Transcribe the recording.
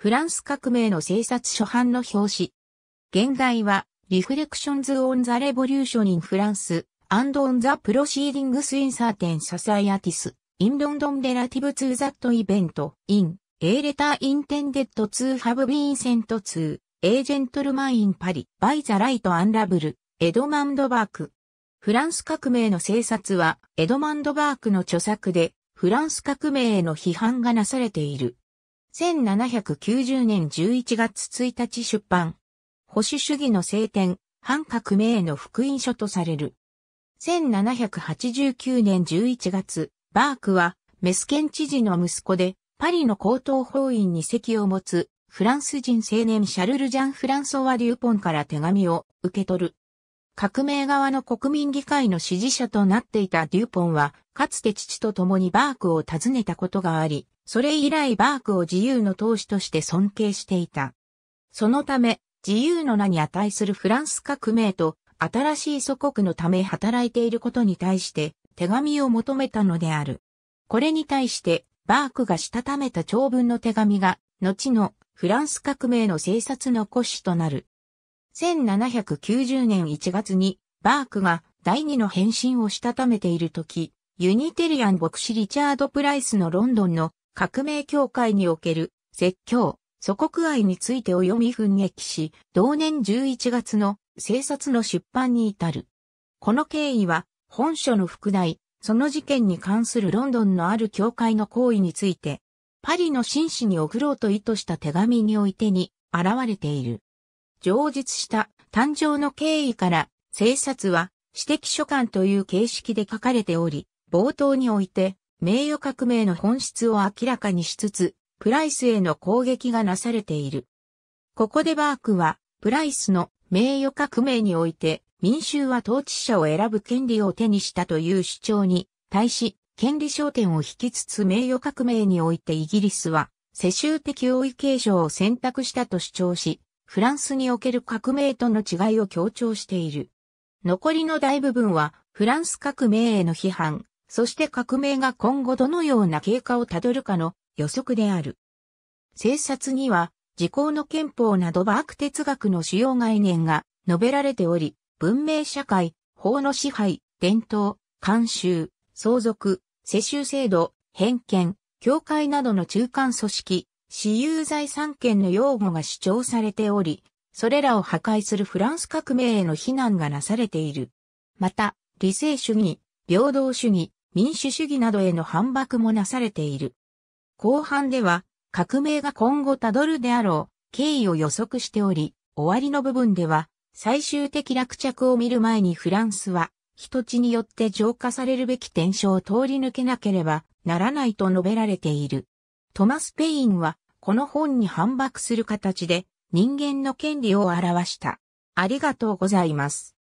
フランス革命の政策初版の表紙。現在は、リフレクションズ・オン・ザ・レボリューション・イン・フランス、アンド・オン・ザ・プロシーディングス・イン・サーテン・ササイアティス、イン・ロンドン・デラティブ・ツー・ザット・イベント、イン、エーレター・インテンデッド・ツー・ハブ・ビーンセント・ツー、エージェントルマイン・パリ、バイ・ザ・ライト・アンラブル、エドマンド・バーク。フランス革命の政策は、エドマンド・バークの著作で、フランス革命への批判がなされている。1790年11月1日出版。保守主義の聖典、反革命への福音書とされる。1789年11月、バークは、メスケン知事の息子で、パリの高等法院に席を持つ、フランス人青年シャルル・ジャン・フランソワ・デューポンから手紙を受け取る。革命側の国民議会の支持者となっていたデューポンは、かつて父と共にバークを訪ねたことがあり、それ以来バークを自由の投資として尊敬していた。そのため、自由の名に値するフランス革命と新しい祖国のため働いていることに対して手紙を求めたのである。これに対してバークがしたためた長文の手紙が後のフランス革命の制策の骨子となる。1790年1月にバークが第二の返信をしたためている時、ユニテリアン牧師リチャード・プライスのロンドンの革命協会における説教、祖国愛についてを読み奮撃し、同年11月の政察の出版に至る。この経緯は、本書の副題、その事件に関するロンドンのある教会の行為について、パリの紳士に送ろうと意図した手紙においてに現れている。上述した誕生の経緯から、政察は指摘書簡という形式で書かれており、冒頭において名誉革命の本質を明らかにしつつ、プライスへの攻撃がなされている。ここでバークは、プライスの名誉革命において、民衆は統治者を選ぶ権利を手にしたという主張に、対し、権利焦点を引きつつ名誉革命においてイギリスは、世襲的王位継承を選択したと主張し、フランスにおける革命との違いを強調している。残りの大部分は、フランス革命への批判、そして革命が今後どのような経過をたどるかの予測である。政策には、時効の憲法などバーク哲学の主要概念が述べられており、文明社会、法の支配、伝統、慣習、相続、世襲制度、偏見、教会などの中間組織、私有財産権の擁護が主張されており、それらを破壊するフランス革命への非難がなされている。また、理性主義、平等主義、民主主義などへの反駁もなされている。後半では、革命が今後たどるであろう、経緯を予測しており、終わりの部分では、最終的落着を見る前にフランスは、人地によって浄化されるべき天章を通り抜けなければならないと述べられている。トマス・ペインは、この本に反駁する形で、人間の権利を表した。ありがとうございます。